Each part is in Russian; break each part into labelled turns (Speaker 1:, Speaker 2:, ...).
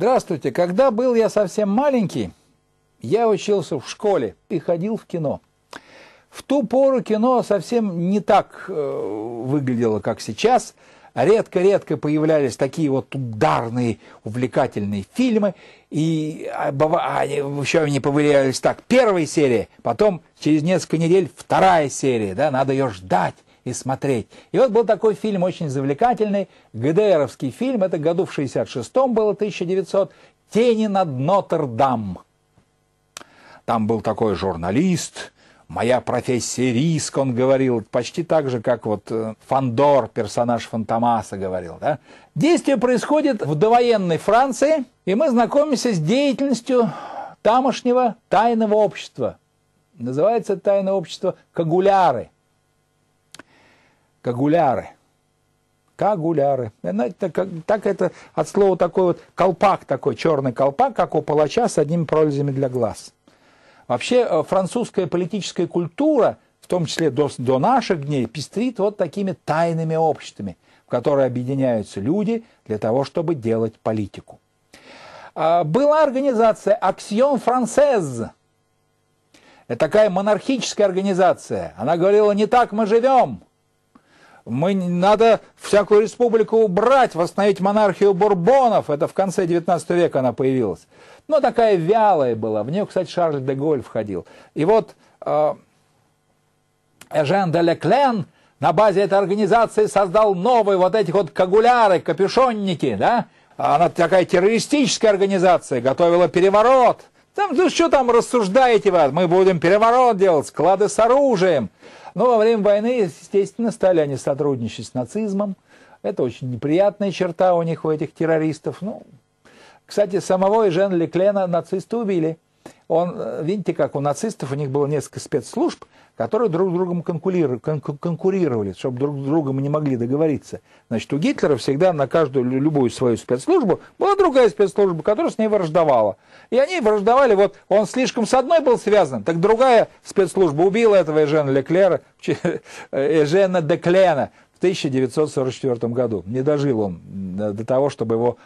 Speaker 1: Здравствуйте. Когда был я совсем маленький, я учился в школе и ходил в кино. В ту пору кино совсем не так э, выглядело, как сейчас. Редко-редко появлялись такие вот ударные, увлекательные фильмы. И а, а, они, еще они появлялись так. Первая серия, потом через несколько недель вторая серия. Да, надо ее ждать и смотреть. И вот был такой фильм очень завлекательный, ГДРовский фильм, это году в 66-м было, 1900, «Тени над Нотр-Дам». Там был такой журналист, моя профессия риск, он говорил, почти так же, как вот э, Фандор, персонаж Фантомаса говорил. Да? Действие происходит в довоенной Франции, и мы знакомимся с деятельностью тамошнего тайного общества. Называется тайное общество «Кагуляры» кагуляры. Кагуляры. Знаете, ну, как, так это от слова такой вот колпак такой, черный колпак, как у палача с одними прорезями для глаз. Вообще э, французская политическая культура, в том числе до, до наших дней, пестрит вот такими тайными обществами, в которые объединяются люди для того, чтобы делать политику. А, была организация «Аксион Францез», это такая монархическая организация. Она говорила, не так мы живем. Мы, надо всякую республику убрать, восстановить монархию бурбонов. Это в конце 19 века она появилась. Но ну, такая вялая была. В нее, кстати, Шарль де Голь входил. И вот э, Эжен де Леклен на базе этой организации создал новые вот этих вот кагуляры, капюшонники, да? Она такая террористическая организация, готовила переворот – там, ну что там рассуждаете вас, мы будем переворот делать, склады с оружием. Но во время войны, естественно, стали они сотрудничать с нацизмом. Это очень неприятная черта у них, у этих террористов. Ну, кстати, самого Ижена Леклена нацисты убили. Он, э, видите, как у нацистов, у них было несколько спецслужб – которые друг с другом конкурировали, чтобы друг с другом не могли договориться. Значит, у Гитлера всегда на каждую любую свою спецслужбу была другая спецслужба, которая с ней враждовала. И они враждовали, вот он слишком с одной был связан, так другая спецслужба убила этого Эжена Леклера, Эжена Деклена, 1944 году. Не дожил он э, до того, чтобы его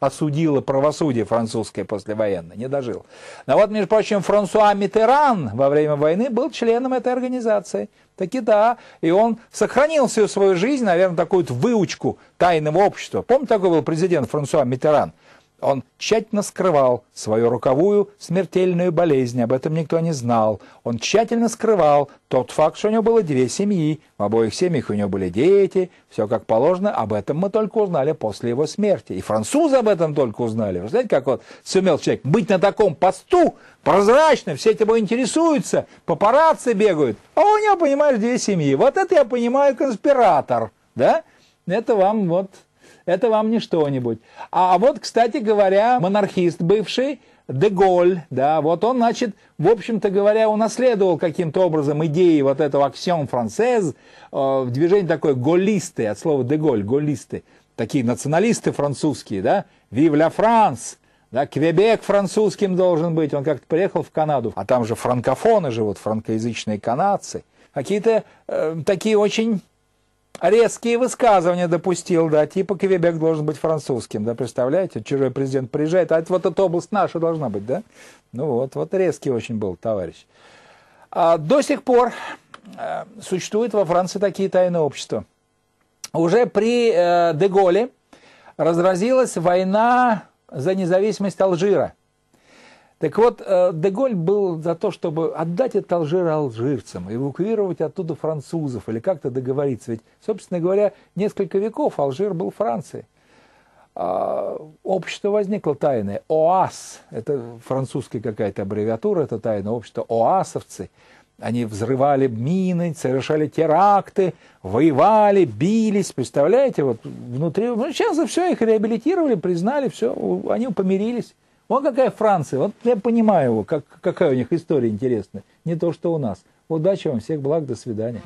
Speaker 1: осудило правосудие французское послевоенное. Не дожил. Но вот, между прочим, Франсуа Митеран во время войны был членом этой организации. Таки да. И он сохранил всю свою жизнь, наверное, такую выучку тайного общества. Помните, такой был президент Франсуа Митеран? Он тщательно скрывал свою руковую смертельную болезнь, об этом никто не знал. Он тщательно скрывал тот факт, что у него было две семьи, в обоих семьях у него были дети, все как положено, об этом мы только узнали после его смерти. И французы об этом только узнали. Вы знаете, как вот сумел человек быть на таком посту, прозрачно, все тебя интересуются, папарацци бегают, а у него, понимаешь, две семьи. Вот это я понимаю конспиратор, да? Это вам вот это вам не что-нибудь. А вот, кстати говоря, монархист бывший, Деголь, да, вот он, значит, в общем-то говоря, унаследовал каким-то образом идеи вот этого аксиом францез, э, движение такое голисты, от слова Деголь, голисты, такие националисты французские, да, «Vive la France», да, Квебек французским должен быть, он как-то приехал в Канаду, а там же франкофоны живут, франкоязычные канадцы. Какие-то э, такие очень резкие высказывания допустил, да, типа Квебек должен быть французским, да, представляете, чужой президент приезжает, а это, вот эта область наша должна быть, да? Ну вот, вот резкий очень был товарищ. А, до сих пор а, э, существуют во Франции такие тайные общества. Уже при э, Деголе разразилась война за независимость Алжира – так вот, э, Деголь был за то, чтобы отдать это Алжир алжирцам, эвакуировать оттуда французов или как-то договориться. Ведь, собственно говоря, несколько веков Алжир был Францией. А, общество возникло тайное. ОАС, это французская какая-то аббревиатура, это тайное общество, ОАСовцы. Они взрывали мины, совершали теракты, воевали, бились. Представляете, вот внутри... Ну, сейчас все их реабилитировали, признали, все, они помирились. Вон какая Франция, вот я понимаю его, как, какая у них история интересная. Не то, что у нас. Удачи вам, всех благ, до свидания.